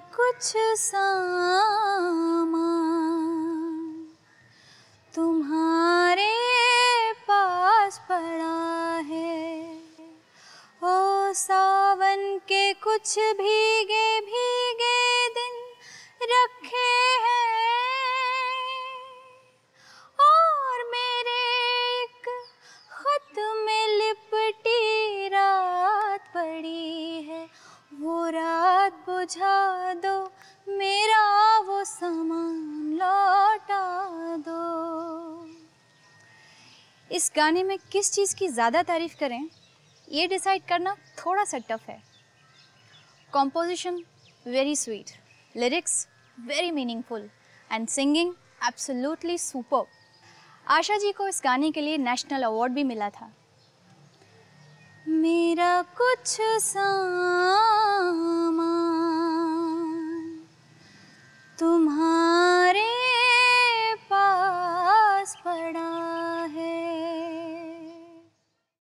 कुछ सामा तुम्हारे पास पड़ा है ओ सावन के कुछ भीगे बुझा दो मेरा वो सामान लौटा दो इस गाने में किस चीज़ की ज़्यादा तारीफ करें ये डिसाइड करना थोड़ा सा टफ है composition very sweet lyrics very meaningful and singing absolutely super Asha ji को इस गाने के लिए नेशनल अवार्ड भी मिला था मेरा कुछ सा